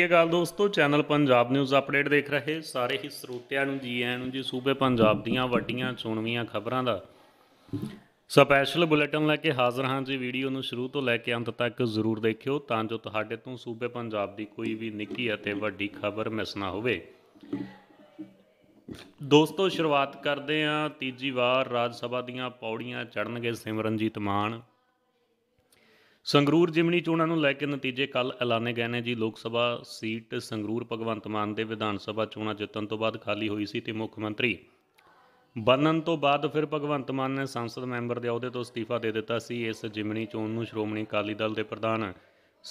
ਸਤਿ ਅਕਾਲ ਦੋਸਤੋ channel Punjab news update ਦੇਖ ਰਹੇ ਸਾਰੇ ਹੀ ਸਰੋਤਿਆਂ ਨੂੰ ਜੀ ਆਇਆਂ ਨੂੰ ਜੀ ਸੂਬੇ ਪੰਜਾਬ ਦੀਆਂ ਵੱਡੀਆਂ ਸੁਣਵੀਆਂ ਖਬਰਾਂ ਦਾ ਸਪੈਸ਼ਲ ਬੁਲੇਟਿਨ ਲੈ ਕੇ ਹਾਜ਼ਰ ਹਾਂ ਜੀ ਵੀਡੀਓ ਨੂੰ ਸ਼ੁਰੂ ਤੋਂ ਲੈ ਕੇ ਅੰਤ ਤੱਕ ਜ਼ਰੂਰ ਦੇਖਿਓ ਤਾਂ ਜੋ ਤੁਹਾਡੇ ਤੋਂ ਸੂਬੇ ਪੰਜਾਬ ਦੀ ਕੋਈ ਵੀ ਨਿੱਕੀ ਅਤੇ ਵੱਡੀ ਖਬਰ ਮਿਸ ਨਾ ਹੋਵੇ ਦੋਸਤੋ ਸ਼ੁਰੂਆਤ ਕਰਦੇ ਹਾਂ ਤੀਜੀ ਵਾਰ ਰਾਜ ਸਭਾ ਦੀਆਂ ਪੌੜੀਆਂ ਚੜਨਗੇ ਸਿਮਰਨਜੀਤ ਮਾਨ ਸੰਗਰੂਰ ਜਿਮਨੀ ਚੋਣਾਂ ਨੂੰ ਲੈ ਕੇ ਨਤੀਜੇ ਕੱਲ ਐਲਾਨੇ ਗਏ ਨੇ ਜੀ ਲੋਕ ਸਭਾ ਸੀਟ ਸੰਗਰੂਰ ਭਗਵੰਤ ਮਾਨ ਦੇ ਵਿਧਾਨ ਸਭਾ ਚੋਣਾਂ ਜਿੱਤਣ ਤੋਂ ਬਾਅਦ ਖਾਲੀ ਹੋਈ ਸੀ ਤੇ ਮੁੱਖ ਮੰਤਰੀ ਬਨਨ ਤੋਂ ਬਾਅਦ ਫਿਰ ਭਗਵੰਤ ਮਾਨ ਨੇ ਸੰਸਦ ਮੈਂਬਰ ਦੇ ਅਹੁਦੇ ਤੋਂ ਅਸਤੀਫਾ ਦੇ ਦਿੱਤਾ ਸੀ ਇਸ ਜਿਮਨੀ ਚੋਣ ਨੂੰ ਸ਼੍ਰੋਮਣੀ ਅਕਾਲੀ ਦਲ ਦੇ ਪ੍ਰਧਾਨ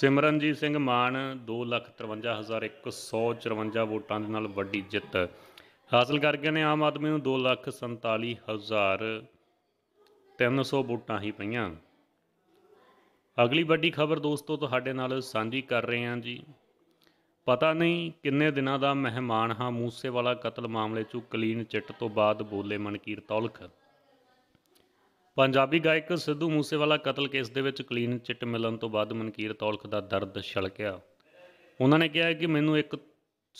ਸਿਮਰਨਜੀਤ ਸਿੰਘ ਮਾਨ 253154 ਵੋਟਾਂ ਦੇ ਨਾਲ ਵੱਡੀ ਜਿੱਤ ਹਾਸਲ ਕਰ ਗਏ ਨੇ ਆਮ ਆਦਮੀ ਨੂੰ 247000 300 ਵੋਟਾਂ ਹੀ ਪਈਆਂ ਅਗਲੀ ਵੱਡੀ ਖਬਰ ਦੋਸਤੋ ਤੁਹਾਡੇ ਨਾਲ ਸਾਂਝੀ ਕਰ ਰਹੇ ਹਾਂ ਜੀ ਪਤਾ ਨਹੀਂ ਕਿੰਨੇ ਦਿਨਾਂ ਦਾ ਮਹਿਮਾਨ ਹਾਂ ਮੂਸੇਵਾਲਾ ਕਤਲ ਮਾਮਲੇ 'ਚ ਕਲੀਨ ਚਿੱਟ ਤੋਂ ਬਾਅਦ ਬੋਲੇ ਮਨਕੀਰ ਤੌਲਖ ਪੰਜਾਬੀ ਗਾਇਕ ਸਿੱਧੂ ਮੂਸੇਵਾਲਾ ਕਤਲ ਕੇਸ ਦੇ ਵਿੱਚ ਕਲੀਨ ਚਿੱਟ ਮਿਲਣ ਤੋਂ ਬਾਅਦ ਮਨਕੀਰ ਤੌਲਖ ਦਾ ਦਰਦ ਛਲਕਿਆ ਉਹਨਾਂ ਨੇ ਕਿਹਾ ਕਿ ਮੈਨੂੰ ਇੱਕ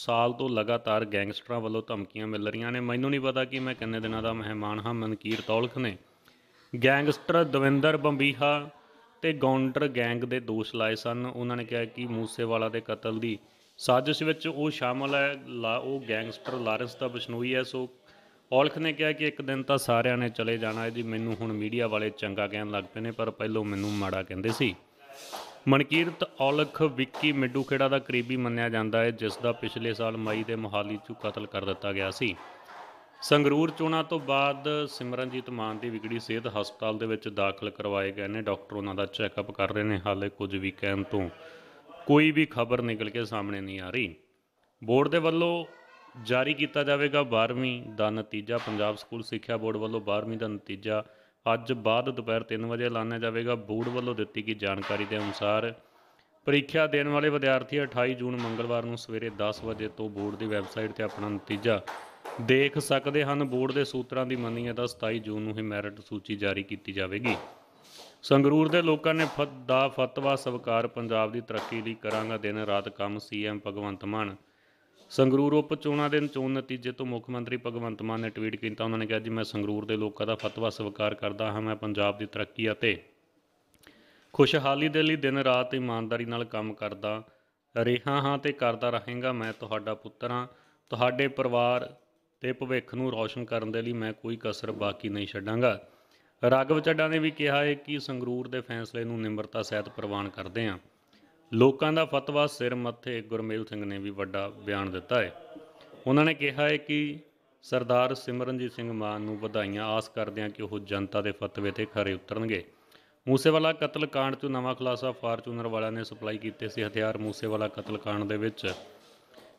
ਸਾਲ ਤੋਂ ਲਗਾਤਾਰ ਗੈਂਗਸਟਰਾਂ ਵੱਲੋਂ ਧਮਕੀਆਂ ਮਿਲ ਰਹੀਆਂ ਨੇ ਮੈਨੂੰ ਨਹੀਂ ਪਤਾ ਕਿ ਮੈਂ ਕਿੰਨੇ ਦਿਨਾਂ ਦਾ ਮਹਿਮਾਨ ਹਾਂ ਮਨਕੀਰ ਤੌਲਖ ਨੇ ਗੈਂਗਸਟਰ ਦਵਿੰਦਰ ਬੰਬੀਹਾ ਤੇ ਗੌਂਡਰ ਗੈਂਗ ਦੇ ਦੋਸ਼ ਲਾਏ ਸਨ ਉਹਨਾਂ ਨੇ ਕਿਹਾ ਕਿ ਮੂਸੇਵਾਲਾ ਦੇ ਕਤਲ ਦੀ ਸਾਜ਼ਿਸ਼ ਵਿੱਚ ਉਹ ਸ਼ਾਮਲ ਹੈ ਉਹ ਗੈਂਗਸਟਰ ਲਾਰੈਂਸ ਦਾ ਬਸ਼ਨੋਈ ਹੈ ਸੋ ਔਲਖ ਨੇ ਕਿਹਾ ਕਿ ਇੱਕ ਦਿਨ ਤਾਂ ਸਾਰਿਆਂ ਨੇ ਚਲੇ ਜਾਣਾ ਹੈ ਜੀ ਮੈਨੂੰ ਹੁਣ ਮੀਡੀਆ ਵਾਲੇ ਚੰਗਾ ਕਹਿਣ ਲੱਗ ਪਏ ਨੇ ਪਰ ਪਹਿਲਾਂ ਮੈਨੂੰ ਮਾੜਾ ਕਹਿੰਦੇ ਸੀ ਮਨਕੀਰਤ ਔਲਖ ਵਿੱਕੀ ਮਿੱਡੂ ਖੇੜਾ ਦਾ ਕਰੀਬੀ ਮੰਨਿਆ ਜਾਂਦਾ ਹੈ ਜਿਸ ਦਾ ਪਿਛਲੇ ਸਾਲ ਮਈ ਦੇ ਮੋਹਾਲੀ 'ਚ ਕਤਲ ਕਰ ਦਿੱਤਾ ਗਿਆ ਸੀ ਸੰਗਰੂਰ ਚੋਣਾਂ ਤੋਂ ਬਾਅਦ ਸਿਮਰਨਜੀਤ ਮਾਨ ਦੀ ਵਿਗੜੀ ਸਿਹਤ ਹਸਪਤਾਲ ਦੇ ਵਿੱਚ ਦਾਖਲ ਕਰਵਾਏ ਗਏ ਨੇ ਡਾਕਟਰ ਉਹਨਾਂ ਦਾ ਚੈੱਕਅਪ ਕਰ ਰਹੇ ਨੇ ਹਾਲੇ ਕੁਝ ਵੀ ਕਹਿਣ ਤੋਂ ਕੋਈ ਵੀ ਖਬਰ ਨਿਕਲ ਕੇ ਸਾਹਮਣੇ ਨਹੀਂ ਆ ਰਹੀ ਬੋਰਡ ਦੇ ਵੱਲੋਂ ਜਾਰੀ ਕੀਤਾ ਜਾਵੇਗਾ 12ਵੀਂ ਦਾ ਨਤੀਜਾ ਪੰਜਾਬ ਸਕੂਲ ਸਿੱਖਿਆ ਬੋਰਡ ਵੱਲੋਂ 12ਵੀਂ ਦਾ ਨਤੀਜਾ ਅੱਜ ਬਾਅਦ ਦੁਪਹਿਰ 3 ਵਜੇ ਐਲਾਨਿਆ ਜਾਵੇਗਾ ਬੋਰਡ ਵੱਲੋਂ ਦਿੱਤੀ ਗਈ ਜਾਣਕਾਰੀ ਦੇ ਅਨੁਸਾਰ ਪ੍ਰੀਖਿਆ ਦੇਣ ਵਾਲੇ ਵਿਦਿਆਰਥੀ 28 ਜੂਨ ਮੰਗਲਵਾਰ ਨੂੰ ਸਵੇਰੇ 10 ਵਜੇ ਤੋਂ ਬੋਰਡ ਦੀ ਵੈਬਸਾਈਟ ਤੇ ਆਪਣਾ ਨਤੀਜਾ ਦੇਖ ਸਕਦੇ ਹਨ ਬੋਰਡ ਦੇ ਸੂਤਰਾਂ ਦੀ ਮੰਨੀਏ ਤਾਂ 27 ਜੂਨ ਨੂੰ ਹੀ ਮੈਰਿਟ ਸੂਚੀ ਜਾਰੀ ਕੀਤੀ ਜਾਵੇਗੀ ਸੰਗਰੂਰ ਦੇ ਲੋਕਾਂ ਨੇ ਫਤ ਦਾ ਫਤਵਾ ਸਵਕਾਰ ਪੰਜਾਬ ਦੀ ਤਰੱਕੀ ਲਈ ਕਰਾਂਗਾ ਦਿਨ ਰਾਤ ਕੰਮ ਸੀਐਮ ਭਗਵੰਤ ਮਾਨ ਸੰਗਰੂਰ ਉਪ ਚੋਣਾਂ ਦੇ ਚੋਣ ਨਤੀਜੇ ਤੋਂ ਮੁੱਖ ਮੰਤਰੀ ਭਗਵੰਤ ਮਾਨ ਨੇ ਟਵੀਟ ਕੀਤਾ ਉਹਨਾਂ ਨੇ ਕਿਹਾ ਜੀ ਮੈਂ ਸੰਗਰੂਰ ਦੇ ਲੋਕਾਂ ਦਾ ਫਤਵਾ ਸਵਕਾਰ ਕਰਦਾ ਹਾਂ ਮੈਂ ਪੰਜਾਬ ਦੀ ਤਰੱਕੀ ਅਤੇ ਖੁਸ਼ਹਾਲੀ ਦੇ ਲਈ ਦਿਨ ਰਾਤ ਇਮਾਨਦਾਰੀ ਨਾਲ ਕੰਮ ਕਰਦਾ ਰਿਹਾ ਹਾਂ ਤੇ ਕਰਦਾ ਰਹਾਂਗਾ ਮੈਂ ਤੁਹਾਡਾ ਪੁੱਤਰਾਂ ਤੁਹਾਡੇ ਪਰਿਵਾਰ ਤੇ ਭਵਿੱਖ ਨੂੰ ਰੌਸ਼ਨ ਕਰਨ ਦੇ ਲਈ ਮੈਂ ਕੋਈ ਕਸਰ ਬਾਕੀ ਨਹੀਂ ਛੱਡਾਂਗਾ ਰਗਵ ਚੱਡਾ ਨੇ ਵੀ ਕਿਹਾ ਹੈ ਕਿ ਸੰਗਰੂਰ ਦੇ ਫੈਸਲੇ ਨੂੰ ਨਿਮਰਤਾ ਸਹਿਤ ਪ੍ਰਵਾਨ ਕਰਦੇ ਹਾਂ ਲੋਕਾਂ ਦਾ ਫਤਵਾ ਸਿਰ ਮੱਥੇ ਗੁਰਮੇਲ ਸਿੰਘ ਨੇ ਵੀ ਵੱਡਾ ਬਿਆਨ ਦਿੱਤਾ ਹੈ ਉਹਨਾਂ ਨੇ ਕਿਹਾ ਹੈ ਕਿ ਸਰਦਾਰ ਸਿਮਰਨਜੀਤ ਸਿੰਘ ਮਾਨ ਨੂੰ ਵਧਾਈਆਂ ਆਸ ਕਰਦੇ ਹਾਂ ਕਿ ਉਹ ਜਨਤਾ ਦੇ ਫਤਵੇ ਤੇ ਖਰੇ ਉਤਰਨਗੇ ਮੂਸੇਵਾਲਾ ਕਤਲकांड ਤੋਂ ਨਵਾਂ ਖੁਲਾਸਾ ਫਾਰਚੂਨਰ ਵਾਲਿਆਂ ਨੇ ਸਪਲਾਈ ਕੀਤੇ ਸੀ ਹਥਿਆਰ ਮੂਸੇਵਾਲਾ ਕਤਲकांड ਦੇ ਵਿੱਚ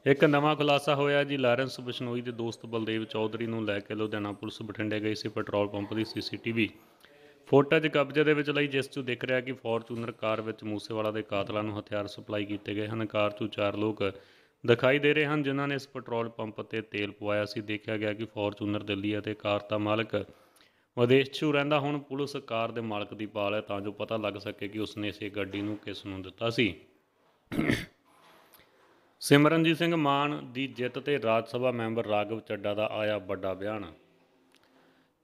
ਇੱਕ ਨਵਾਂ ਖੁਲਾਸਾ ਹੋਇਆ ਜੀ ਲਾਰੈਂਸ ਬਿਸ਼ਨੋਈ ਦੇ ਦੋਸਤ ਬਲਦੇਵ ਚੌਧਰੀ ਨੂੰ ਲੈ ਕੇ ਲੁਧਿਆਣਾ ਪੁਲਿਸ ਬਠਿੰਡੇ ਗਈ ਸੀ ਪੈਟਰੋਲ ਪੰਪ ਦੀ ਸੀਸੀਟੀਵੀ ਫੋਟੇਜ ਕਬਜ਼ੇ ਦੇ ਵਿੱਚ ਲਈ ਜਿਸ ਤੋਂ ਦਿਖ ਰਿਹਾ ਕਿ ਫੋਰਚੂਨਰ ਕਾਰ ਵਿੱਚ ਮੂਸੇਵਾਲਾ ਦੇ ਕਾਤਲਾਂ ਨੂੰ ਹਥਿਆਰ ਸਪਲਾਈ ਕੀਤੇ ਗਏ ਹਨ ਕਾਰ ਤੋਂ ਚਾਰ ਲੋਕ ਦਿਖਾਈ ਦੇ ਰਹੇ ਹਨ ਜਿਨ੍ਹਾਂ ਨੇ ਇਸ ਪੈਟਰੋਲ ਪੰਪ ਤੇ ਤੇਲ ਪਵਾਇਆ ਸੀ ਦੇਖਿਆ ਗਿਆ ਕਿ ਫੋਰਚੂਨਰ ਦਿੱਲੀ ਅਤੇ ਕਾਰ ਦਾ ਮਾਲਕ ਵਿਦੇਸ਼ 'ਚੋਂ ਰਹਿੰਦਾ ਹੁਣ ਪੁਲਿਸ ਕਾਰ ਦੇ ਮਾਲਕ ਦੀ ਪਾਲ ਹੈ ਤਾਂ ਜੋ ਪਤਾ ਲੱਗ ਸਕੇ ਕਿ ਉਸਨੇ ਇਸੇ ਗੱਡੀ ਨੂੰ ਕਿਸ ਨੂੰ ਦਿੱਤਾ ਸੀ ਸਿਮਰਨਜੀਤ ਸਿੰਘ ਮਾਨ ਦੀ ਜਿੱਤ ਤੇ ਰਾਜ ਸਭਾ ਮੈਂਬਰ ਰਾਗਵ ਚੱਡਾ ਦਾ ਆਇਆ ਵੱਡਾ ਬਿਆਨ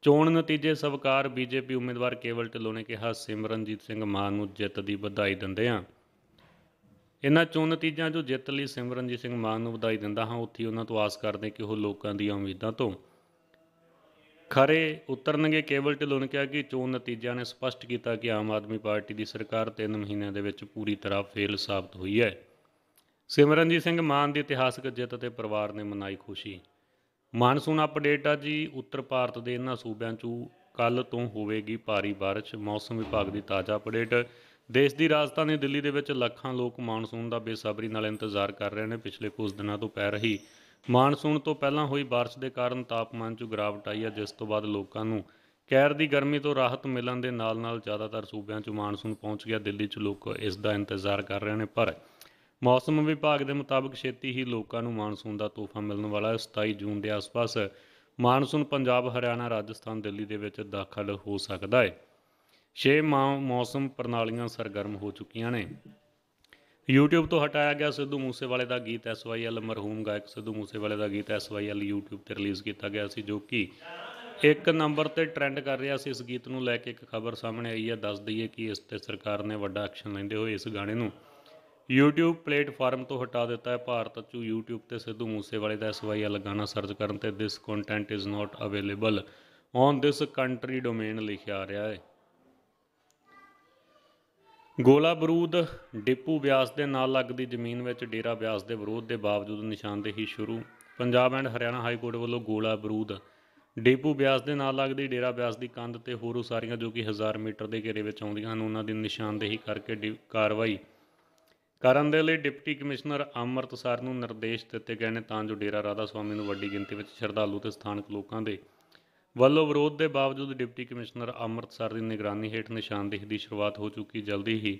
ਚੋਣ ਨਤੀਜੇ ਸਵਕਾਰ ਬੀਜੇਪੀ ਉਮੀਦਵਾਰ ਕੇਵਲ ਢਿੱਲੋਂ ਨੇ ਕਿਹਾ ਸਿਮਰਨਜੀਤ ਸਿੰਘ ਮਾਨ ਨੂੰ ਜਿੱਤ ਦੀ ਵਧਾਈ ਦਿੰਦੇ ਹਾਂ ਇਹਨਾਂ ਚੋਣ ਨਤੀਜਿਆਂ ਜੋ ਜਿੱਤ ਲਈ ਸਿਮਰਨਜੀਤ ਸਿੰਘ ਮਾਨ ਨੂੰ ਵਧਾਈ ਦਿੰਦਾ ਹਾਂ ਉੱਥੇ ਉਹਨਾਂ ਤੋਂ ਆਸ ਕਰਦੇ ਕਿ ਉਹ ਲੋਕਾਂ ਦੀਆਂ ਉਮੀਦਾਂ ਤੋਂ ਖਰੇ ਉਤਰਨਗੇ ਕੇਵਲ ਢਿੱਲੋਂ ਨੇ ਕਿਹਾ ਕਿ ਚੋਣ ਨਤੀਜਿਆਂ ਨੇ ਸਪਸ਼ਟ ਕੀਤਾ ਕਿ ਆਮ ਆਦਮੀ ਪਾਰਟੀ ਦੀ ਸਰਕਾਰ 3 ਮਹੀਨਿਆਂ ਦੇ ਵਿੱਚ ਪੂਰੀ ਤਰ੍ਹਾਂ ਫੇਲ ਸਾਬਤ ਹੋਈ ਹੈ ਸਿਮਰਨਜੀਤ ਸਿੰਘ ਮਾਨ ਦੀ ਇਤਿਹਾਸਕ ਜਿੱਤ ਤੇ ਪਰਿਵਾਰ ਨੇ ਮਨਾਈ ਖੁਸ਼ੀ ਮਾਨਸੂਨ ਅਪਡੇਟ ਆ ਜੀ ਉੱਤਰ ਭਾਰਤ ਦੇ ਇਹਨਾਂ ਸੂਬਿਆਂ 'ਚ ਕੱਲ ਤੋਂ ਹੋਵੇਗੀ ਭਾਰੀ بارش ਮੌਸਮ ਵਿਭਾਗ ਦੀ ਤਾਜ਼ਾ ਅਪਡੇਟ ਦੇਸ਼ ਦੀ ਰਾਜਧਾਨੀ ਦਿੱਲੀ ਦੇ ਵਿੱਚ ਲੱਖਾਂ ਲੋਕ ਮਾਨਸੂਨ ਦਾ ਬੇਸਬਰੀ ਨਾਲ ਇੰਤਜ਼ਾਰ ਕਰ ਰਹੇ ਨੇ ਪਿਛਲੇ ਕੁਝ ਦਿਨਾਂ ਤੋਂ ਪੈ ਰਹੀ ਮਾਨਸੂਨ ਤੋਂ ਪਹਿਲਾਂ ਹੋਈ بارش ਦੇ ਕਾਰਨ ਤਾਪਮਾਨ 'ਚ ਗਿਰਾਵਟ ਆਈ ਹੈ ਜਿਸ ਤੋਂ ਬਾਅਦ ਲੋਕਾਂ ਨੂੰ ਕੈਰ ਦੀ ਗਰਮੀ ਤੋਂ ਰਾਹਤ ਮਿਲਣ ਦੇ ਨਾਲ-ਨਾਲ ਜ਼ਿਆਦਾਤਰ ਸੂਬਿਆਂ 'ਚ ਮਾਨਸੂਨ ਪਹੁੰਚ ਗਿਆ ਦਿੱਲੀ 'ਚ ਲੋਕ ਇਸ ਦਾ ਇੰਤਜ਼ਾਰ ਕਰ ਰਹੇ ਨੇ ਪਰ ਮੌਸਮ ਵਿਭਾਗ ਦੇ ਮੁਤਾਬਕ ਛੇਤੀ ਹੀ ਲੋਕਾਂ ਨੂੰ ਮਾਨਸੂਨ ਦਾ ਤੋਹਫਾ ਮਿਲਣ ਵਾਲਾ ਹੈ 27 ਜੂਨ ਦੇ ਆਸ-ਪਾਸ ਮਾਨਸੂਨ ਪੰਜਾਬ ਹਰਿਆਣਾ ਰਾਜਸਥਾਨ ਦਿੱਲੀ ਦੇ ਵਿੱਚ ਦਾਖਲ ਹੋ ਸਕਦਾ ਹੈ 6 ਮੌਸਮ ਪ੍ਰਣਾਲੀਆਂ ਸਰਗਰਮ ਹੋ ਚੁੱਕੀਆਂ ਨੇ YouTube ਤੋਂ ਹਟਾਇਆ ਗਿਆ ਸਿੱਧੂ ਮੂਸੇਵਾਲੇ ਦਾ ਗੀਤ SYL ਮਰਹੂਮ ਗਾਇਕ ਸਿੱਧੂ ਮੂਸੇਵਾਲੇ ਦਾ ਗੀਤ SYL YouTube ਤੇ ਰਿਲੀਜ਼ ਕੀਤਾ ਗਿਆ ਸੀ ਜੋ ਕਿ ਇੱਕ ਨੰਬਰ ਤੇ ਟ੍ਰੈਂਡ ਕਰ ਰਿਹਾ ਸੀ ਇਸ ਗੀਤ ਨੂੰ ਲੈ ਕੇ ਇੱਕ ਖਬਰ ਸਾਹਮਣੇ ਆਈ ਹੈ ਦੱਸ ਦਈਏ ਕਿ ਇਸ ਤੇ ਸਰਕਾਰ ਨੇ ਵੱਡਾ ਐਕਸ਼ਨ ਲੈਂਦੇ ਹੋਏ ਇਸ ਗਾਣੇ ਨੂੰ YouTube ਪਲੇਟਫਾਰਮ ਤੋਂ ਹਟਾ ਦਿੱਤਾ ਹੈ ਭਾਰਤ ਚ YouTube ਤੇ ਸਿੱਧੂ ਮੂਸੇਵਾਲੇ ਦਾ SYL ਲਗਾਣਾ ਸਰਚ ਕਰਨ ਤੇ this content is not available on this country domain ਲਿਖਿਆ ਆ ਰਿਹਾ ਹੈ ਗੋਲਾ ਬਰੂਦ ਡਿਪੂ ਬਿਆਸ ਦੇ ਨਾਲ ਲੱਗਦੀ ਜ਼ਮੀਨ ਵਿੱਚ ਡੇਰਾ ਬਿਆਸ ਦੇ ਵਿਰੋਧ ਦੇ ਬਾਵਜੂਦ ਨਿਸ਼ਾਨਦੇਹੀ ਸ਼ੁਰੂ Punjab and Haryana high court ਵੱਲੋਂ ਗੋਲਾ ਬਰੂਦ ਡਿਪੂ ਬਿਆਸ ਦੇ ਨਾਲ ਲੱਗਦੀ ਡੇਰਾ ਬਿਆਸ ਦੀ ਕੰਧ ਤੇ ਹੋਰ ਉਸਾਰੀਆਂ ਜੋ ਕਿ 1000 ਮੀਟਰ ਦੇ ਘੇਰੇ ਵਿੱਚ ਆਉਂਦੀਆਂ ਹਨ ਉਹਨਾਂ ਦੀ ਨਿਸ਼ਾਨਦੇਹੀ ਕਰਕੇ ਕਾਰਵਾਈ ਕਰਨ ਦੇ ਲਈ ਡਿਪਟੀ ਕਮਿਸ਼ਨਰ ਅਮਰਤਸਰ ਨੂੰ ਨਿਰਦੇਸ਼ ਦਿੱਤੇ ਗਏ ਨੇ ਤਾਂ ਜੋ ਡੇਰਾ ਰਾਧਾ ਸਵਾਮੀ ਨੂੰ ਵੱਡੀ ਗਿਣਤੀ ਵਿੱਚ ਸ਼ਰਧਾਲੂ ਤੇ ਸਥਾਨਕ ਲੋਕਾਂ ਦੇ ਵੱਲੋਂ ਵਿਰੋਧ ਦੇ ਬਾਵਜੂਦ ਡਿਪਟੀ ਕਮਿਸ਼ਨਰ ਅਮਰਤਸਰ ਦੀ ਨਿਗਰਾਨੀ ਹੇਠ ਨਿਸ਼ਾਨਦੇਹੀ ਦੀ ਸ਼ੁਰੂਆਤ ਹੋ ਚੁੱਕੀ ਜਲਦੀ ਹੀ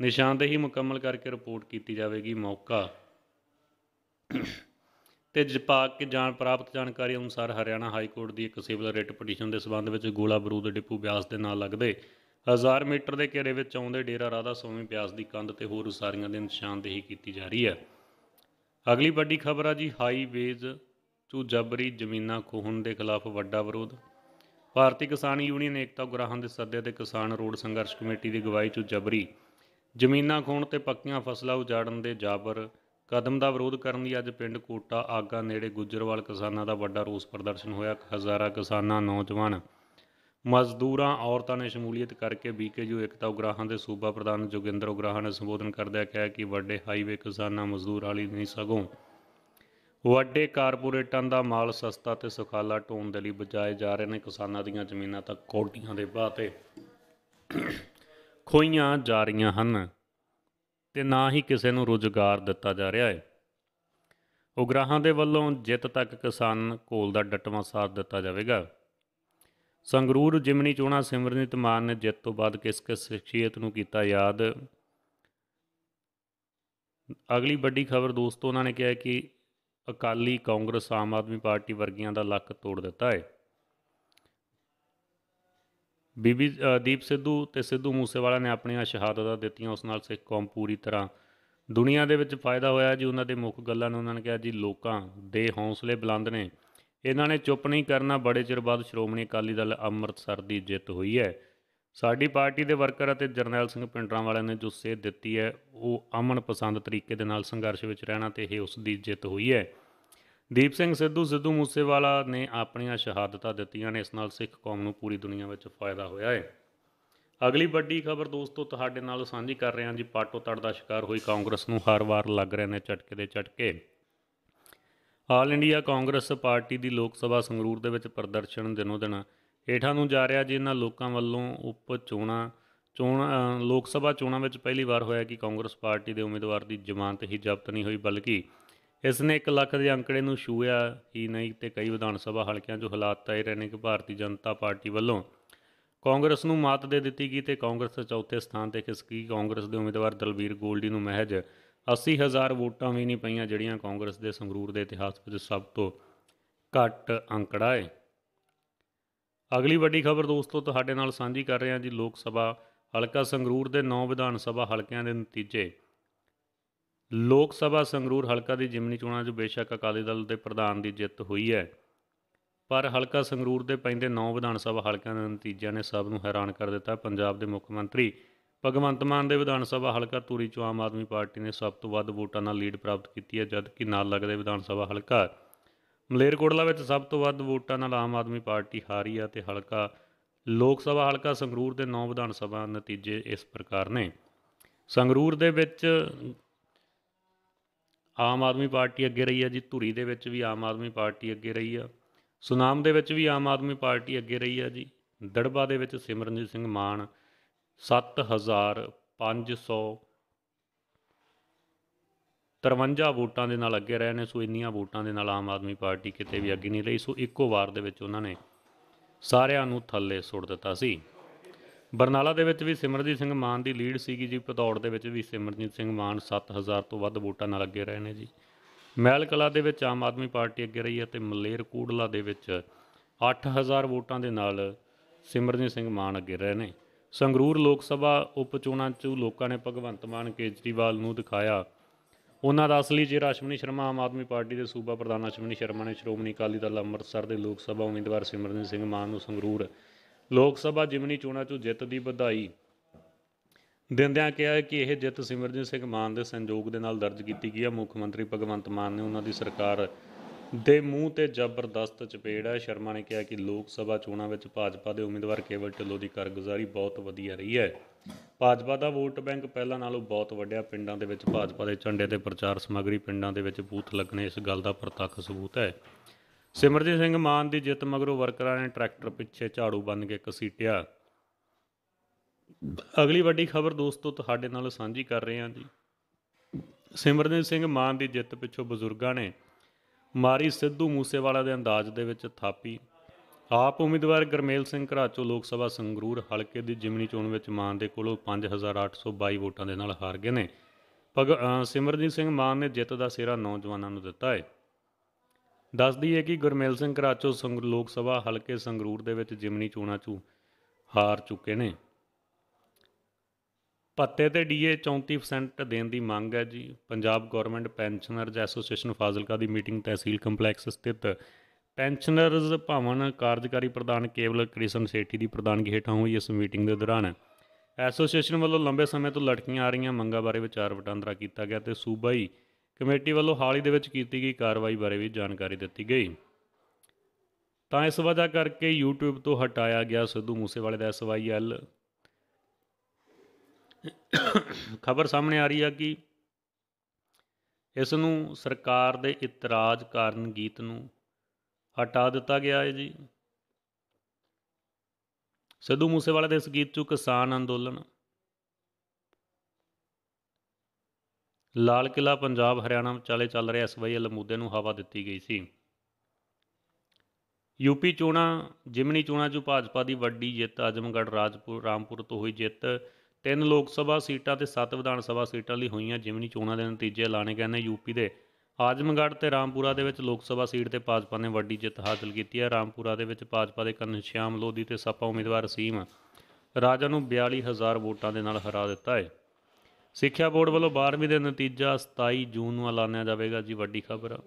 ਨਿਸ਼ਾਨਦੇਹੀ ਮੁਕੰਮਲ ਕਰਕੇ ਰਿਪੋਰਟ ਕੀਤੀ ਜਾਵੇਗੀ ਮੌਕਾ ਤੇ ਜਪਾਕ ਕੇ ਜਾਣ ਪ੍ਰਾਪਤ ਜਾਣਕਾਰੀ ਅਨੁਸਾਰ ਹਰਿਆਣਾ ਹਾਈ ਕੋਰਟ ਦੀ ਇੱਕ ਸਿਵਲ ਰਿਟ ਪਟੀਸ਼ਨ ਦੇ ਸਬੰਧ ਵਿੱਚ ਗੋਲਾ ਬਰੂਦ ਡਿਪੂ ਬਿਆਸ ਦੇ ਨਾਲ ਲੱਗਦੇ 1000 ਮੀਟਰ ਦੇ ਘੇਰੇ ਵਿੱਚ ਆਉਂਦੇ ਡੇਰਾ ਰਾਧਾ ਸੋਮੀ ਪਿਆਸ ਦੀ ਕੰਧ ਤੇ ਹੋਰ ਉਸਾਰੀਆਂ ਦੇ ਨਿਸ਼ਾਨਦੇਹੀ ਕੀਤੀ ਜਾ ਰਹੀ ਹੈ ਅਗਲੀ ਵੱਡੀ ਖਬਰ ਆ ਜੀ ਹਾਈਵੇਜ਼ ਤੋਂ ਜਬਰੀ ਜ਼ਮੀਨਾਂ ਖੋਹਣ ਦੇ ਖਿਲਾਫ ਵੱਡਾ ਵਿਰੋਧ ਭਾਰਤੀ ਕਿਸਾਨ ਯੂਨੀਅਨ ਏਕਤਾ ਗੁਰਾਹਾਂ ਦੇ ਸੱਦੇ ਤੇ ਕਿਸਾਨ ਰੋਡ ਸੰਘਰਸ਼ ਕਮੇਟੀ ਦੀ ਗਵਾਹੀ ਤੋਂ ਜਬਰੀ ਜ਼ਮੀਨਾਂ ਖੋਹਣ ਤੇ ਪੱਕੀਆਂ ਫਸਲਾਂ ਉਜਾੜਨ ਦੇ ਜਾਬਰ ਕਦਮ ਦਾ ਵਿਰੋਧ ਕਰਨ ਲਈ ਅੱਜ ਪਿੰਡ ਕੋਟਾ ਆਗਾ ਨੇੜੇ ਗੁੱਜਰਵਾਲ ਕਿਸਾਨਾਂ ਦਾ ਵੱਡਾ ਰੋਸ ਪ੍ਰਦਰਸ਼ਨ ਹੋਇਆ ਹਜ਼ਾਰਾਂ ਕਿਸਾਨਾਂ ਨੌਜਵਾਨ ਮਜ਼ਦੂਰਾਂ ਔਰਤਾਂ ਨੇ ਸ਼ਮੂਲੀਅਤ ਕਰਕੇ ਜੋ ਇਕਤਾ ਉਗਰਾਹਾਂ ਦੇ ਸੂਬਾ ਪ੍ਰਧਾਨ ਜੋਗਿੰਦਰ ਉਗਰਾਹਾਂ ਨੇ ਸੰਬੋਧਨ ਕਰਦਿਆਂ ਕਿਹਾ ਕਿ ਵੱਡੇ ਹਾਈਵੇ ਕਿਸਾਨਾਂ ਮਜ਼ਦੂਰ ਵਾਲੀ ਨਹੀਂ ਸਗੋਂ ਵੱਡੇ ਕਾਰਪੋਰੇਟਾਂ ਦਾ ਮਾਲ ਸਸਤਾ ਤੇ ਸੁਖਾਲਾ ਟੋਣ ਦੇ ਲਈ ਬਚਾਏ ਜਾ ਰਹੇ ਨੇ ਕਿਸਾਨਾਂ ਦੀਆਂ ਜ਼ਮੀਨਾਂ ਤਾਂ ਕੋਟੀਆਂ ਦੇ ਭਾਅ ਤੇ ਖੋਈਆਂ ਜਾ ਰਹੀਆਂ ਹਨ ਤੇ ਨਾ ਹੀ ਕਿਸੇ ਨੂੰ ਰੋਜ਼ਗਾਰ ਦਿੱਤਾ ਜਾ ਰਿਹਾ ਹੈ ਉਗਰਾਹਾਂ ਦੇ ਵੱਲੋਂ ਜਿੱਤ ਤੱਕ ਕਿਸਾਨ ਕੋਲ ਦਾ ਡਟਵਾਂ ਸਾਥ ਦਿੱਤਾ ਜਾਵੇਗਾ ਸੰਗਰੂਰ ਜਿਮਨੀ ਚੋਣਾ ਸਿਮਰਨਿਤ ਮਾਨ ਨੇ ਜਿੱਤ ਤੋਂ ਬਾਅਦ ਕਿਸ ਕਿਸ ਸ਼ਖਸੀਅਤ ਨੂੰ ਕੀਤਾ ਯਾਦ ਅਗਲੀ ਵੱਡੀ ਖਬਰ ਦੋਸਤੋ ਉਹਨਾਂ ਨੇ ਕਿਹਾ ਕਿ ਅਕਾਲੀ ਕਾਂਗਰਸ ਆਮ ਆਦਮੀ ਪਾਰਟੀ ਵਰਗੀਆਂ ਦਾ ਲੱਕ ਤੋੜ ਦਿੱਤਾ ਹੈ ਬੀਬੀ ਦੀਪ ਸਿੱਧੂ ਤੇ ਸਿੱਧੂ ਮੂਸੇਵਾਲਾ ਨੇ ਆਪਣੀਆਂ ਸ਼ਹਾਦਤਾਂ ਦਿੱਤੀਆਂ ਉਸ ਨਾਲ ਸਿੱਖ ਕੌਮ ਪੂਰੀ ਤਰ੍ਹਾਂ ਦੁਨੀਆ ਦੇ ਵਿੱਚ ਫਾਇਦਾ ਹੋਇਆ ਜੀ ਉਹਨਾਂ ਦੇ ਮੁੱਖ ਗੱਲਾਂ ਨੂੰ ਉਹਨਾਂ ਨੇ ਕਿਹਾ ਜੀ ਲੋਕਾਂ ਦੇ ਹੌਸਲੇ ਬੁਲੰਦ ਨੇ ਇਹਨਾਂ ਨੇ ਚੁੱਪ ਨਹੀਂ ਕਰਨਾ ਬੜੇ ਚਿਰ ਬਾਅਦ ਸ਼੍ਰੋਮਣੀ ਅਕਾਲੀ ਦਲ ਅੰਮ੍ਰਿਤਸਰ ਦੀ ਜਿੱਤ ਹੋਈ ਹੈ ਸਾਡੀ ਪਾਰਟੀ ਦੇ ਵਰਕਰ ਅਤੇ ਜਰਨੈਲ ਸਿੰਘ ਪਿੰਡਰਾਂ ਵਾਲਿਆਂ ਨੇ ਜੋ ਸੇਧ ਦਿੱਤੀ ਹੈ ਉਹ ਅਮਨ ਪਸੰਦ ਤਰੀਕੇ ਦੇ ਨਾਲ ਸੰਘਰਸ਼ ਵਿੱਚ ਰਹਿਣਾ ਤੇ ਇਹ ਉਸ ਦੀ ਜਿੱਤ ਹੋਈ ਹੈ ਦੀਪ ਸਿੰਘ ਸਿੱਧੂ ਸਿੱਧੂ ਮੂਸੇਵਾਲਾ ਨੇ ਆਪਣੀਆਂ ਸ਼ਹਾਦਤਾਂ ਦਿੱਤੀਆਂ ਨੇ ਇਸ ਨਾਲ ਸਿੱਖ ਕੌਮ ਨੂੰ ਪੂਰੀ ਦੁਨੀਆ ਵਿੱਚ ਫਾਇਦਾ ਹੋਇਆ ਹੈ ਅਗਲੀ ਵੱਡੀ ਖਬਰ ਦੋਸਤੋ ਤੁਹਾਡੇ ਨਾਲ ਸਾਂਝੀ ਕਰ ਰਹੇ ਹਾਂ ਜੀ ਪਾਟੋ ਤੜ ਦਾ ਸ਼ਿਕਾਰ ਹੋਈ ਕਾਂਗਰਸ ਨੂੰ ਹਰ ਵਾਰ ਲੱਗ ਰਹੇ ਨੇ ਝਟਕੇ ਦੇ ਝਟਕੇ ਆਲ ਇੰਡੀਆ ਕਾਂਗਰਸ ਪਾਰਟੀ ਦੀ ਲੋਕ ਸਭਾ ਸੰਗਰੂਰ ਦੇ ਵਿੱਚ ਪ੍ਰਦਰਸ਼ਨ ਦਿਨੋ ਦਿਨ ਏਠਾਂ ਨੂੰ ਜਾ ਰਿਹਾ ਜਿਨ੍ਹਾਂ ਲੋਕਾਂ ਵੱਲੋਂ ਉਪ ਚੋਣਾਂ ਚੋਣ ਲੋਕ ਸਭਾ ਚੋਣਾਂ ਵਿੱਚ ਪਹਿਲੀ ਵਾਰ ਹੋਇਆ ਕਿ ਕਾਂਗਰਸ ਪਾਰਟੀ ਦੇ ਉਮੀਦਵਾਰ ਦੀ ਜ਼ਮਾਨਤ ਹੀ ਜ਼ਬਤ ਨਹੀਂ ਹੋਈ ਬਲਕਿ ਇਸ ਨੇ 1 ਲੱਖ ਦੇ ਅੰਕੜੇ ਨੂੰ ਛੂਇਆ ਹੀ ਨਹੀਂ ਤੇ ਕਈ ਵਿਧਾਨ ਸਭਾ ਹਲਕਿਆਂ 'ਚ ਹਾਲਾਤ ਤਾਂ ਇਹ ਰਹੇ ਨੇ ਕਿ ਭਾਰਤੀ ਜਨਤਾ ਪਾਰਟੀ ਵੱਲੋਂ ਕਾਂਗਰਸ ਨੂੰ ਮਾਤ ਦੇ ਦਿੱਤੀ ਗਈ ਤੇ ਕਾਂਗਰਸ ਚੌਥੇ ਸਥਾਨ ਤੇ ਖਿਸਕੀ ਕਾਂਗਰਸ ਦੇ ਉਮੀਦਵਾਰ ਦਲਬੀਰ ਗੋਲਡੀ ਨੂੰ ਮਹਿਜ 80000 ਵੋਟਾਂ ਵੀ ਨਹੀਂ ਪਈਆਂ ਜਿਹੜੀਆਂ ਕਾਂਗਰਸ ਦੇ ਸੰਗਰੂਰ ਦੇ ਇਤਿਹਾਸ ਵਿੱਚ ਸਭ ਤੋਂ ਘੱਟ ਅੰਕੜਾ ਹੈ ਅਗਲੀ ਵੱਡੀ ਖਬਰ ਦੋਸਤੋ ਤੁਹਾਡੇ ਨਾਲ ਸਾਂਝੀ ਕਰ ਰਹੇ ਹਾਂ ਜੀ ਲੋਕ ਸਭਾ ਹਲਕਾ ਸੰਗਰੂਰ ਦੇ 9 ਵਿਧਾਨ ਸਭਾ ਹਲਕਿਆਂ ਦੇ ਨਤੀਜੇ ਲੋਕ ਸਭਾ ਸੰਗਰੂਰ ਹਲਕਾ ਦੀ ਜਿਮਨੀ ਚੋਣਾਂ 'ਚ ਬੇਸ਼ੱਕ ਅਕਾਲੀ ਦਲ ਦੇ ਪ੍ਰਧਾਨ ਦੀ ਜਿੱਤ ਹੋਈ ਹੈ ਪਰ ਹਲਕਾ ਸੰਗਰੂਰ ਦੇ ਪੈਂਦੇ 9 ਵਿਧਾਨ ਸਭਾ ਹਲਕਿਆਂ ਦੇ ਨਤੀਜਿਆਂ ਨੇ ਸਭ ਨੂੰ ਹੈਰਾਨ ਕਰ ਦਿੱਤਾ ਪੰਜਾਬ ਦੇ ਮੁੱਖ ਮੰਤਰੀ ਭਗਵੰਤ ਮਾਨ ਦੇ ਵਿਧਾਨ ਸਭਾ ਹਲਕਾ ਤੂਰੀ ਚੋਂ ਆਮ ਆਦਮੀ ਪਾਰਟੀ ਨੇ ਸਭ ਤੋਂ ਵੱਧ ਵੋਟਾਂ ਨਾਲ ਲੀਡ ਪ੍ਰਾਪਤ ਕੀਤੀ ਹੈ ਜਦਕਿ ਨਾਲ ਲੱਗਦੇ ਵਿਧਾਨ ਸਭਾ ਹਲਕਾ ਮਲੇਰਕੋਟਲਾ ਵਿੱਚ ਸਭ ਤੋਂ ਵੱਧ ਵੋਟਾਂ ਨਾਲ ਆਮ ਆਦਮੀ ਪਾਰਟੀ ਹਾਰੀ ਹੈ ਤੇ ਹਲਕਾ ਲੋਕ ਸਭਾ ਹਲਕਾ ਸੰਗਰੂਰ ਦੇ 9 ਵਿਧਾਨ ਸਭਾ ਨਤੀਜੇ ਇਸ ਪ੍ਰਕਾਰ ਨੇ ਸੰਗਰੂਰ ਦੇ ਵਿੱਚ ਆਮ ਆਦਮੀ ਪਾਰਟੀ ਅੱਗੇ ਰਹੀ ਹੈ ਜੀ ਧੂਰੀ ਦੇ ਵਿੱਚ ਵੀ ਆਮ ਆਦਮੀ ਪਾਰਟੀ ਅੱਗੇ ਰਹੀ ਆ ਸੁਨਾਮ ਦੇ ਵਿੱਚ ਵੀ ਆਮ ਆਦਮੀ ਪਾਰਟੀ ਅੱਗੇ ਰਹੀ ਆ ਜੀ ਦੜਬਾ ਦੇ ਵਿੱਚ ਸਿਮਰਨਜੀਤ ਸਿੰਘ ਮਾਨ 7553 ਵੋਟਾਂ ਦੇ ਨਾਲ ਅੱਗੇ ਰਹੇ ਨੇ ਸੋ ਇੰਨੀਆਂ ਵੋਟਾਂ ਦੇ ਨਾਲ ਆਮ ਆਦਮੀ ਪਾਰਟੀ ਕਿਤੇ ਵੀ ਅੱਗੇ ਨਹੀਂ ਰਹੀ ਸੋ ਇੱਕੋ ਵਾਰ ਦੇ ਵਿੱਚ ਉਹਨਾਂ ਨੇ ਸਾਰਿਆਂ ਨੂੰ ਥੱਲੇ ਸੁੱਟ ਦਿੱਤਾ ਸੀ ਬਰਨਾਲਾ ਦੇ ਵਿੱਚ ਵੀ ਸਿਮਰਜੀਤ ਸਿੰਘ ਮਾਨ ਦੀ ਲੀਡ ਸੀਗੀ ਜੀ ਪਤੌੜ ਦੇ ਵਿੱਚ ਵੀ ਸਿਮਰਜੀਤ ਸਿੰਘ ਮਾਨ 7000 ਤੋਂ ਵੱਧ ਵੋਟਾਂ ਨਾਲ ਅੱਗੇ ਰਹੇ ਨੇ ਜੀ ਮਹਿਲ ਕਲਾ ਦੇ ਵਿੱਚ ਆਮ ਆਦਮੀ ਪਾਰਟੀ ਅੱਗੇ ਰਹੀ ਹੈ ਤੇ ਮਲੇਰ ਕੋਡਲਾ ਦੇ ਵਿੱਚ 8000 ਵੋਟਾਂ ਦੇ ਨਾਲ ਸਿਮਰਜੀਤ ਸਿੰਘ ਮਾਨ ਅੱਗੇ ਰਹੇ ਨੇ ਸੰਗਰੂਰ ਲੋਕ ਸਭਾ ਉਪ ਚੋਣਾਂ 'ਚ ਲੋਕਾਂ ਨੇ ਭਗਵੰਤ ਮਾਨ ਕੇਜਰੀਵਾਲ ਨੂੰ ਦਿਖਾਇਆ ਉਹਨਾਂ ਦਾ ਅਸਲੀ ਚਿਹਰਾ ਅਸ਼ਵਨੀ ਸ਼ਰਮਾ ਆਮ ਆਦਮੀ ਪਾਰਟੀ ਦੇ ਸੂਬਾ ਪ੍ਰਧਾਨ ਅਸ਼ਵਨੀ ਸ਼ਰਮਾ ਨੇ ਸ਼੍ਰੋਮਣੀ ਅਕਾਲੀ ਦਲ ਅੰਮ੍ਰਿਤਸਰ ਦੇ ਲੋਕ ਸਭਾ ਉਮੀਦਵਾਰ ਸਿਮਰਨ ਸਿੰਘ ਮਾਨ ਨੂੰ ਸੰਗਰੂਰ ਲੋਕ ਸਭਾ ਜਿਮਨੀ ਚੋਣਾਂ 'ਚੋਂ ਜਿੱਤ ਦੀ ਵਧਾਈ ਦਿੰਦਿਆਂ ਕਿਹਾ ਕਿ ਇਹ ਜਿੱਤ ਸਿਮਰਨ ਸਿੰਘ ਮਾਨ ਦੇ ਸੰਯੋਗ ਦੇ ਨਾਲ ਦਰਜ ਕੀਤੀ ਗਈ ਹੈ ਮੁੱਖ ਮੰਤਰੀ ਭਗਵੰਤ ਮਾਨ ਨੇ ਉਹਨਾਂ ਦੀ ਸਰਕਾਰ ਦੇ ਮੂੰਹ ਤੇ ਜ਼ਬਰਦਸਤ ਚਪੇੜ ਹੈ ਸ਼ਰਮਾ ਨੇ ਕਿਹਾ ਕਿ ਲੋਕ ਸਭਾ ਚੋਣਾਂ ਵਿੱਚ ਭਾਜਪਾ ਦੇ ਉਮੀਦਵਾਰ ਕੇਵਲ ਢਿੱਲੋਂ ਦੀ ਕਾਰਗੁਜ਼ਾਰੀ ਬਹੁਤ ਵਧੀਆ ਰਹੀ ਹੈ ਭਾਜਪਾ ਦਾ ਵੋਟ ਬੈਂਕ ਪਹਿਲਾਂ ਨਾਲੋਂ ਬਹੁਤ ਵੱਡਿਆ ਪਿੰਡਾਂ ਦੇ ਵਿੱਚ ਭਾਜਪਾ ਦੇ ਝੰਡੇ ਤੇ ਪ੍ਰਚਾਰ ਸਮਗਰੀ ਪਿੰਡਾਂ ਦੇ ਵਿੱਚ ਬੂਥ ਲੱਗਣੇ ਇਸ ਗੱਲ ਦਾ ਪ੍ਰਤੱਖ ਸਬੂਤ ਹੈ ਸਿਮਰਜੀਤ ਸਿੰਘ ਮਾਨ ਦੀ ਜਿੱਤ ਮਗਰੋਂ ਵਰਕਰਾਂ ਨੇ ਟਰੈਕਟਰ ਪਿੱਛੇ ਝਾੜੂ ਬੰਨ ਕੇ ਕਸੀਟਿਆ ਅਗਲੀ ਵੱਡੀ ਖਬਰ ਦੋਸਤੋ ਤੁਹਾਡੇ ਨਾਲ ਸਾਂਝੀ ਕਰ ਰਹੇ ਹਾਂ ਜੀ ਸਿਮਰਜੀਤ ਸਿੰਘ ਮਾਨ ਦੀ ਜਿੱਤ ਪਿੱਛੋਂ ਬਜ਼ੁਰਗਾਂ ਨੇ ਮਾਰੀ ਸਿੱਧੂ ਮੂਸੇਵਾਲਾ ਦੇ ਅੰਦਾਜ਼ ਦੇ ਵਿੱਚ ਥਾਪੀ ਆਪ ਉਮੀਦਵਾਰ ਗਰਮੇਲ ਸਿੰਘ ਘਰਾਚੋ ਲੋਕ ਸਭਾ ਸੰਗਰੂਰ ਹਲਕੇ ਦੀ ਜਿਮਨੀ ਚੋਣ ਵਿੱਚ ਮਾਨ ਦੇ ਕੋਲੋਂ 5822 ਵੋਟਾਂ ਦੇ ਨਾਲ ਹਾਰ ਗਏ ਨੇ ਭਗ ਸਿਮਰਜੀਤ ਸਿੰਘ ਮਾਨ ਨੇ ਜਿੱਤ ਦਾ ਸਿਹਰਾ ਨੌਜਵਾਨਾਂ ਨੂੰ ਦਿੱਤਾ ਹੈ ਦੱਸਦੀ ਹੈ ਕਿ ਗੁਰਮੇਲ ਸਿੰਘ ਘਰਾਚੋ ਸੰਗਰੂਰ ਲੋਕ ਸਭਾ ਹਲਕੇ ਸੰਗਰੂਰ ਦੇ ਵਿੱਚ ਜਿਮਨੀ ਚੋਣਾਂ 'ਚ ਹਾਰ ਚੁੱਕੇ ਨੇ ਪੱਤੇ ਤੇ ਡੀਏ 34% ਦੇਣ ਦੀ ਮੰਗ ਹੈ ਜੀ Punjab government pensioners association Fazilka ਦੀ ਮੀਟਿੰਗ ਤਹਿਸੀਲ ਕੰਪਲੈਕਸ ਸਥਿਤ ਪੈਨਸ਼ਨਰਜ਼ ਭਵਨ ਕਾਰਜਕਾਰੀ ਪ੍ਰਧਾਨ ਕੇਵਲ ਕ੍ਰਿਸ਼ਨ ਸੇਠੀ ਦੀ ਪ੍ਰਧਾਨਗੀ ਹੇਠਾਂ ਹੋਈ ਇਸ ਮੀਟਿੰਗ ਦੇ ਦੌਰਾਨ ਐਸੋਸੀਏਸ਼ਨ ਵੱਲੋਂ ਲੰਬੇ ਸਮੇਂ ਤੋਂ ਲਟਕੀਆਂ ਆ ਰਹੀਆਂ ਮੰਗਾਂ ਬਾਰੇ ਵਿਚਾਰ ਵਟਾਂਦਰਾ ਕੀਤਾ ਗਿਆ ਤੇ ਸੂਬਾਈ ਕਮੇਟੀ ਵੱਲੋਂ ਹਾਲ ਹੀ ਦੇ ਵਿੱਚ ਕੀਤੀ ਗਈ ਕਾਰਵਾਈ ਬਾਰੇ ਵੀ ਜਾਣਕਾਰੀ ਦਿੱਤੀ ਗਈ ਤਾਂ ਇਸ ਵਜ੍ਹਾ ਕਰਕੇ YouTube ਤੋਂ ਹਟਾਇਆ ਗਿਆ ਸਿੱਧੂ ਮੂਸੇਵਾਲੇ ਦਾ SYL ਖਬਰ ਸਾਹਮਣੇ ਆ ਰਹੀ ਆ ਕਿ ਇਸ ਨੂੰ ਸਰਕਾਰ ਦੇ ਇਤਰਾਜ਼ ਕਾਰਨ ਗੀਤ ਨੂੰ ਹਟਾ ਦਿੱਤਾ ਗਿਆ ਹੈ ਜੀ ਸਿੱਧੂ ਮੂਸੇਵਾਲੇ ਦੇ ਇਸ ਗੀਤ 'ਚ ਕਿਸਾਨ ਅੰਦੋਲਨ ਲਾਲ ਕਿਲਾ ਪੰਜਾਬ ਹਰਿਆਣਾ ਵਿਚਾਲੇ ਚੱਲ ਰਿਹਾ ਐਸਵਾਈਐਲ ਮੁੱਦੇ ਨੂੰ ਹਵਾ ਦਿੱਤੀ ਗਈ ਸੀ ਯੂਪੀ ਚੋਣਾਂ ਜਿਮਣੀ ਚੋਣਾਂ 'ਚ ਭਾਜਪਾ ਦੀ ਵੱਡੀ ਜਿੱਤ ਅਜਮਗੜ ਰਾਜਪੁਰ ਰਾਮਪੁਰ ਤੋਂ ਹੋਈ ਜਿੱਤ ਤਿੰਨ ਲੋਕ ਸਭਾ ਸੀਟਾਂ ਤੇ ਸੱਤ ਵਿਧਾਨ ਸਭਾ ਸੀਟਾਂ ਲਈ ਹੋਈਆਂ ਜਿਮਨੀ ਚੋਣਾਂ ਦੇ ਨਤੀਜੇ ਐਲਾਨੇ ਗਏ ਨੇ ਯੂਪੀ ਦੇ ਆਜਮਗੜ੍ਹ ਤੇ ਰਾਮਪੁਰਾ ਦੇ ਵਿੱਚ ਲੋਕ ਸਭਾ ਸੀਟ ਤੇ ਭਾਜਪਾ ਨੇ ਵੱਡੀ ਜਿੱਤ ਹਾਸਲ ਕੀਤੀ ਹੈ ਰਾਮਪੁਰਾ ਦੇ ਵਿੱਚ ਭਾਜਪਾ ਦੇ ਕਨਸ਼ਿਆਮ ਲੋਧੀ ਤੇ ਸਪਾ ਉਮੀਦਵਾਰ ਸੀਮ ਰਾਜਾ ਨੂੰ 42000 ਵੋਟਾਂ ਦੇ ਨਾਲ ਹਰਾ ਦਿੱਤਾ ਹੈ ਸਿੱਖਿਆ ਬੋਰਡ ਵੱਲੋਂ 12ਵੀਂ ਦੇ ਨਤੀਜਾ 27 ਜੂਨ ਨੂੰ ਐਲਾਨਿਆ ਜਾਵੇਗਾ ਜੀ ਵੱਡੀ ਖਬਰ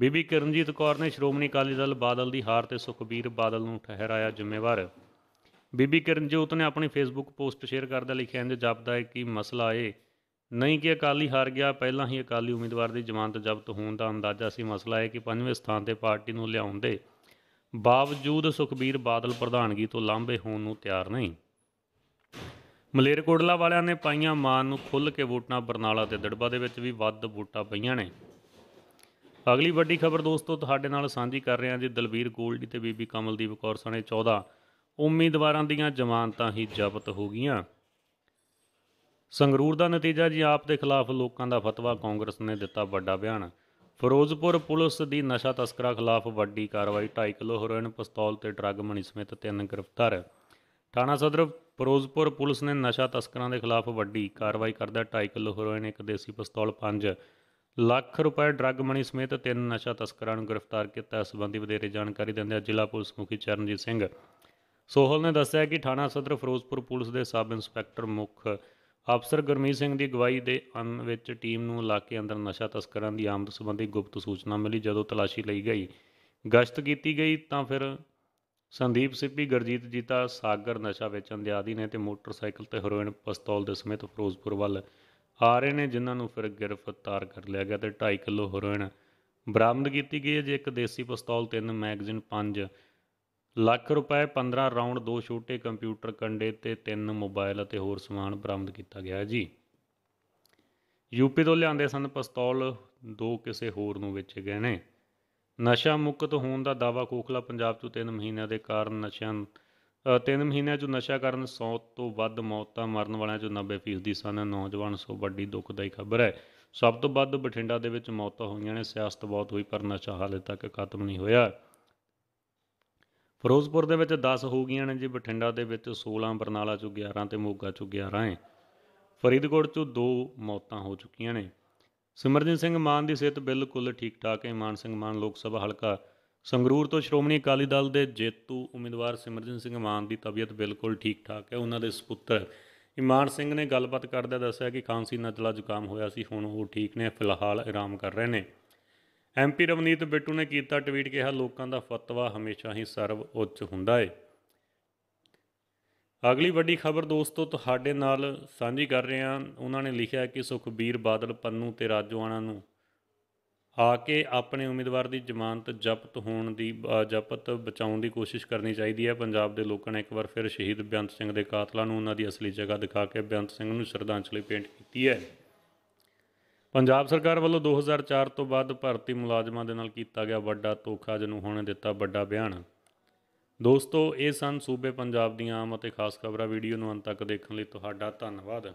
ਬੀਬੀ ਕਿਰਨਜੀਤ ਕੌਰ ਨੇ ਸ਼੍ਰੋਮਣੀ ਅਕਾਲੀ ਦਲ ਬਾਦਲ ਦੀ ਹਾਰ ਤੇ ਸੁਖਬੀਰ ਬਾਦਲ ਨੂੰ ਠਹਿਰਾਇਆ ਜ਼ਿੰਮੇਵਾਰ ਬੀਬੀ ਕਿਰਨਜੋਤ ਨੇ ਆਪਣੀ ਫੇਸਬੁੱਕ ਪੋਸਟ ਸ਼ੇਅਰ ਕਰਦਾ ਲਿਖਿਆ ਇੰਜ ਜਪਦਾ ਹੈ ਕਿ ਮਸਲਾ ਇਹ ਨਹੀਂ ਕਿ ਅਕਾਲੀ ਹਾਰ ਗਿਆ ਪਹਿਲਾਂ ਹੀ ਅਕਾਲੀ ਉਮੀਦਵਾਰ ਦੀ ਜ਼ਮਾਨਤ ਜ਼ਬਤ ਹੋਣ ਦਾ ਅੰਦਾਜ਼ਾ ਸੀ ਮਸਲਾ ਹੈ ਕਿ ਪੰਜਵੇਂ ਸਥਾਨ ਤੇ ਪਾਰਟੀ ਨੂੰ ਲਿਆਉਣ ਦੇ ਬਾਵਜੂਦ ਸੁਖਬੀਰ ਬਾਦਲ ਪ੍ਰਧਾਨਗੀ ਤੋਂ ਲਾਂਭੇ ਹੋਣ ਨੂੰ ਤਿਆਰ ਨਹੀਂ ਮਲੇਰਕੋਟਲਾ ਵਾਲਿਆਂ ਨੇ ਪਾਈਆਂ ਮਾਨ ਨੂੰ ਖੁੱਲ ਕੇ ਵੋਟਾਂ ਬਰਨਾਲਾ ਤੇ ਦੜਬਾ ਦੇ ਵਿੱਚ ਵੀ ਵੱਧ ਵੋਟਾਂ ਪਈਆਂ ਨੇ ਅਗਲੀ ਵੱਡੀ ਖਬਰ ਦੋਸਤੋ ਤੁਹਾਡੇ ਨਾਲ ਸਾਂਝੀ ਕਰ ਰਹੇ ਹਾਂ ਜੀ ਦਲਵੀਰ ਗੋਲਡੀ ਤੇ ਬੀਬੀ ਕਮਲਦੀਪ ਕੌਰ ਸਣੇ 14 ਉਮੀਦਵਾਰਾਂ ਦੀਆਂ ਜ਼ਮਾਨਤਾਂ ਹੀ ਜ਼ਬਤ ਹੋ ਗਈਆਂ ਸੰਗਰੂਰ ਦਾ ਨਤੀਜਾ ਜੀ ਆਪ ਦੇ ਖਿਲਾਫ ਲੋਕਾਂ ਦਾ ਫਤਵਾ ਕਾਂਗਰਸ ਨੇ ਦਿੱਤਾ ਵੱਡਾ ਬਿਆਨ ਫਿਰੋਜ਼ਪੁਰ ਪੁਲਿਸ ਦੀ ਨਸ਼ਾ ਤਸਕਰਾਂ ਖਿਲਾਫ ਵੱਡੀ ਕਾਰਵਾਈ 2.5 ਕਿਲੋ ਹੈਰੋਇਨ ਪਿਸਤੌਲ ਤੇ ਡਰੱਗ ਮਣੀ ਸਮੇਤ ਤਿੰਨ ਗ੍ਰਿਫਤਾਰ ਥਾਣਾ ਸਦਰ ਫਿਰੋਜ਼ਪੁਰ ਪੁਲਿਸ ਨੇ ਨਸ਼ਾ ਤਸਕਰਾਂ ਦੇ ਖਿਲਾਫ ਵੱਡੀ ਕਾਰਵਾਈ ਕਰਦਾ 2.5 ਕਿਲੋ ਹੈਰੋਇਨ ਇੱਕ ਦੇਸੀ ਪਿਸਤੌਲ 5 ਲੱਖ ਰੁਪਏ ਡਰੱਗ ਮਣੀ ਸਮੇਤ ਤਿੰਨ ਨਸ਼ਾ ਤਸਕਰਾਂ ਨੂੰ ਗ੍ਰਿਫਤਾਰ ਕੀਤਾ ਇਸ ਸੰਬੰਧੀ ਵਧੇਰੇ ਜਾਣਕਾਰੀ ਦਿੰਦਿਆਂ ਜ਼ਿਲ੍ਹਾ ਪੁਲਿਸ ਮੁਖੀ ਚਰਨਜੀਤ ਸਿੰਘ ਸੋਹਲ ਨੇ ਦੱਸਿਆ ਕਿ ਥਾਣਾ ਸਦਰ ਫਿਰੋਜ਼ਪੁਰ ਪੁਲਿਸ ਦੇ ਸਬ ਇੰਸਪੈਕਟਰ ਮੁੱਖ ਅਫਸਰ ਗੁਰਮੀਤ ਸਿੰਘ ਦੀ ਅਗਵਾਈ ਦੇ ਅਨ ਵਿੱਚ ਟੀਮ ਨੂੰ ਇਲਾਕੇ ਅੰਦਰ ਨਸ਼ਾ ਤਸਕਰਾਂ ਦੀ ਆਮਦ ਸੰਬੰਧੀ ਗੁਪਤ ਸੂਚਨਾ ਮਿਲੀ ਜਦੋਂ ਤਲਾਸ਼ੀ ਲਈ ਗਈ ਗਸ਼ਤ ਕੀਤੀ ਗਈ ਤਾਂ ਫਿਰ ਸੰਦੀਪ ਸਿੱਪੀ ਗਰਜੀਤ ਜੀਤਾ ਸਾਗਰ ਨਸ਼ਾ ਵੇਚਣ ਦੇ ਆਦੀ ਨੇ ਤੇ ਮੋਟਰਸਾਈਕਲ ਤੇ ਹੈਰੋਇਨ ਪਿਸਤੌਲ ਦੇ ਸਮੇਤ ਫਿਰੋਜ਼ਪੁਰ ਵੱਲ ਆ ਰਹੇ ਨੇ ਜਿਨ੍ਹਾਂ ਨੂੰ ਫਿਰ ਗ੍ਰਿਫਤਾਰ ਕਰ ਲਿਆ ਗਿਆ ਤੇ 2.5 ਕਿਲੋ ਹੈਰੋਇਨ ਬਰਾਮਦ ਕੀਤੀ ਗਈ ਹੈ ਜੇ ਇੱਕ ਦੇਸੀ ਪਿਸਤੌਲ ਤਿੰਨ ਮੈਗਜ਼ੀਨ ਪੰਜ ਲੱਖ ਰੁਪਏ 15 ਰਾਉਂਡ ਦੋ ਛੋਟੇ ਕੰਪਿਊਟਰ ਕੰਡੇ ਤੇ ਤਿੰਨ ਮੋਬਾਈਲ ਅਤੇ ਹੋਰ ਸਮਾਨ ਬਰਾਮਦ ਕੀਤਾ ਗਿਆ ਜੀ ਯੂਪੀ ਤੋਂ ਲਿਆਂਦੇ ਸਨ ਪਿਸਤੌਲ ਦੋ ਕਿਸੇ ਹੋਰ ਨੂੰ ਵੇਚੇ ਗਏ ਨੇ ਨਸ਼ਾ ਮੁਕਤ ਹੋਣ ਦਾ ਦਾਵਾ ਕੋਖਲਾ ਪੰਜਾਬ 'ਚ 3 ਮਹੀਨਿਆਂ ਦੇ ਕਾਰਨ ਨਸ਼ਿਆਂ 3 ਮਹੀਨਿਆਂ 'ਚ ਨਸ਼ਾ ਕਰਨ 100 ਤੋਂ ਵੱਧ ਮੌਤਾਂ ਮਰਨ ਵਾਲਿਆਂ 'ਚ 90% ਦੀ ਸਨ ਨੌਜਵਾਨ ਸੋ ਵੱਡੀ ਦੁੱਖਦਾਈ ਖਬਰ ਹੈ ਸਭ ਤੋਂ ਵੱਧ ਬਠਿੰਡਾ ਦੇ ਵਿੱਚ ਮੌਤਾਂ ਹੋਈਆਂ ਨੇ ਸਿਆਸਤ ਬਹੁਤ ਹੋਈ ਪਰ ਨਸ਼ਾ ਹਾਲੇ ਤੱਕ ਖਤਮ ਨਹੀਂ ਹੋਇਆ ਫਿਰੋਜ਼ਪੁਰ ਦੇ ਵਿੱਚ 10 ਹੋ ਗਈਆਂ ਨੇ ਜੀ ਬਠਿੰਡਾ ਦੇ ਵਿੱਚ 16 ਬਰਨਾਲਾ ਚ 11 ਤੇ ਮੋਗਾ ਚ 11 ਐ ਫਰੀਦਕੋਟ ਚ ਦੋ ਮੌਤਾਂ ਹੋ ਚੁੱਕੀਆਂ ਨੇ ਸਿਮਰਜੀਤ ਸਿੰਘ ਮਾਨ ਦੀ ਸਿਹਤ ਬਿਲਕੁਲ ਠੀਕ ਠਾਕ ਹੈ ਮਾਨ ਸਿੰਘ ਮਾਨ ਲੋਕ ਸਭਾ ਹਲਕਾ ਸੰਗਰੂਰ ਤੋਂ ਸ਼੍ਰੋਮਣੀ ਅਕਾਲੀ ਦਲ ਦੇ ਜੇਤੂ ਉਮੀਦਵਾਰ ਸਿਮਰਜੀਤ ਸਿੰਘ ਮਾਨ ਦੀ ਤਬੀਅਤ ਬਿਲਕੁਲ ਠੀਕ ਠਾਕ ਹੈ ਉਹਨਾਂ ਦੇ ਸੁਪੁੱਤਰ ਇਮਾਨ ਸਿੰਘ ਨੇ ਗੱਲਬਾਤ ਕਰਦਿਆਂ ਦੱਸਿਆ ਕਿ ਖਾਂਸੀ ਨਜ਼ਲਾ ਜ਼ੁਕਾਮ ਹੋਇਆ ਸੀ ਹੁਣ ਉਹ ਠੀਕ ਨੇ ਫਿਲਹਾਲ ਆਰਾਮ ਕਰ ਰਹੇ ਨੇ ਐਮਪੀ ਰਵਨੀਤ ਬਿੱਟੂ ਨੇ ਕੀਤਾ ਟਵੀਟ ਕਿਹਾ ਲੋਕਾਂ ਦਾ ਫਤਵਾ ਹਮੇਸ਼ਾ ਹੀ ਸਰਵ ਉੱਚ ਹੁੰਦਾ ਹੈ ਅਗਲੀ ਵੱਡੀ ਖਬਰ ਦੋਸਤੋ ਤੁਹਾਡੇ ਨਾਲ ਸਾਂਝੀ ਕਰ ਰਹੇ ਹਾਂ ਉਹਨਾਂ ਨੇ ਲਿਖਿਆ ਕਿ ਸੁਖਬੀਰ ਬਾਦਲ ਪੰਨੂ ਤੇ ਰਾਜੋਆਣਾ ਨੂੰ ਆ ਕੇ ਆਪਣੇ ਉਮੀਦਵਾਰ ਦੀ ਜ਼ਮਾਨਤ ਜ਼ਬਤ ਹੋਣ ਦੀ ਜ਼ਬਤ ਬਚਾਉਣ ਦੀ ਕੋਸ਼ਿਸ਼ ਕਰਨੀ ਚਾਹੀਦੀ ਹੈ ਪੰਜਾਬ ਦੇ ਲੋਕਾਂ ਨੇ ਇੱਕ ਵਾਰ ਫਿਰ ਸ਼ਹੀਦ ਬਿਆੰਤ ਸਿੰਘ ਦੇ ਕਾਤਲਾਂ ਨੂੰ ਉਹਨਾਂ ਦੀ ਅਸਲੀ ਜਗ੍ਹਾ ਦਿਖਾ ਕੇ ਬਿਆੰਤ ਸਿੰਘ ਨੂੰ ਸ਼ਰਧਾਂਜਲੀ ਭੇਂਟ ਕੀਤੀ ਹੈ ਪੰਜਾਬ ਸਰਕਾਰ ਵੱਲੋਂ 2004 ਤੋਂ ਬਾਅਦ ਭਾਰਤੀ ਮੁਲਾਜ਼ਮਾਂ ਦੇ ਨਾਲ ਕੀਤਾ ਗਿਆ ਵੱਡਾ ਧੋਖਾ ਜਿਹਨੂੰ ਹੁਣ ਦਿੱਤਾ ਵੱਡਾ ਬਿਆਨ ਦੋਸਤੋ ਇਹ ਸਨ ਸੂਬੇ ਪੰਜਾਬ ਦੀਆਂ ਆਮ ਅਤੇ ਖਾਸ ਖਬਰਾਂ ਵੀਡੀਓ ਨੂੰ ਅੰਤ ਤੱਕ ਦੇਖਣ ਲਈ ਤੁਹਾਡਾ ਧੰਨਵਾਦ